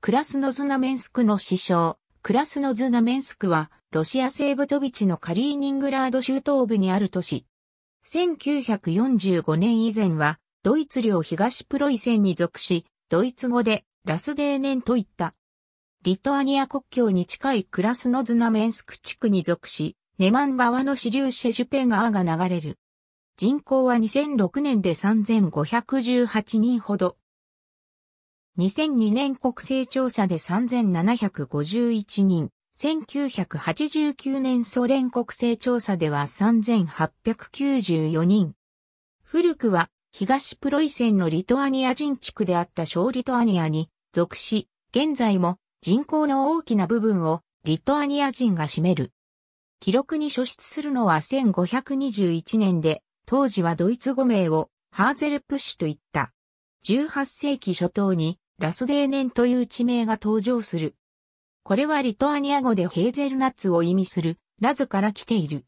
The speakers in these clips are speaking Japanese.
クラスノズナメンスクの師匠、クラスノズナメンスクは、ロシア西部トビチのカリーニングラード州東部にある都市。1945年以前は、ドイツ領東プロイセンに属し、ドイツ語で、ラスデーネンといった。リトアニア国境に近いクラスノズナメンスク地区に属し、ネマン川の支流シェジュペ川が流れる。人口は2006年で3518人ほど。2002年国勢調査で3751人、1989年ソ連国勢調査では3894人。古くは東プロイセンのリトアニア人地区であった小リトアニアに属し、現在も人口の大きな部分をリトアニア人が占める。記録に書出するのは1521年で、当時はドイツ語名をハーゼルプッシュといった。18世紀初頭にラスデーネンという地名が登場する。これはリトアニア語でヘーゼルナッツを意味するラズから来ている。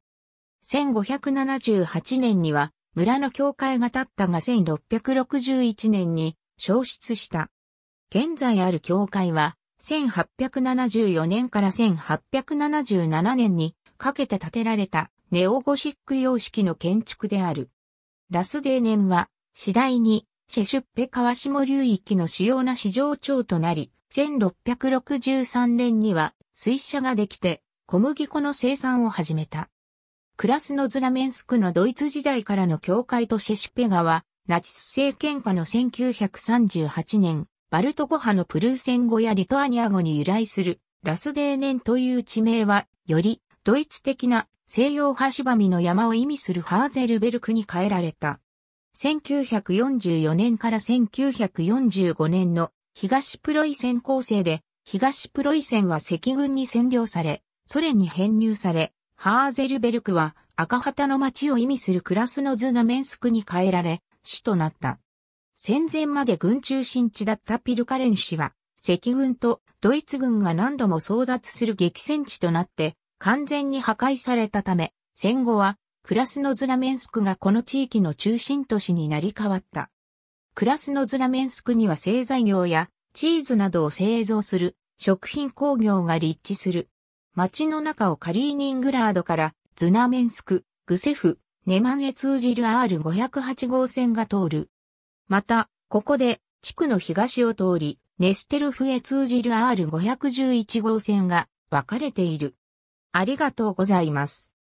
1578年には村の教会が建ったが1661年に消失した。現在ある教会は1874年から1877年にかけて建てられたネオゴシック様式の建築である。ラスデーネンは次第にシェシュッペ川下流域の主要な市場町となり、1663年には水車ができて小麦粉の生産を始めた。クラスノズラメンスクのドイツ時代からの教会とシェシュッペ川、ナチス政権下の1938年、バルト語派のプルーセン語やリトアニア語に由来するラスデーネンという地名は、よりドイツ的な西洋派ばみの山を意味するハーゼルベルクに変えられた。1944年から1945年の東プロイセン構成で、東プロイセンは赤軍に占領され、ソ連に編入され、ハーゼルベルクは赤旗の町を意味するクラスのズナメンスクに変えられ、市となった。戦前まで軍中心地だったピルカレン市は、赤軍とドイツ軍が何度も争奪する激戦地となって、完全に破壊されたため、戦後はクラスノズラメンスクがこの地域の中心都市になり変わった。クラスノズラメンスクには製材業やチーズなどを製造する食品工業が立地する。街の中をカリーニングラードからズナメンスク、グセフ、ネマンへ通じる R508 号線が通る。また、ここで地区の東を通り、ネステルフへ通じる R511 号線が分かれている。ありがとうございます。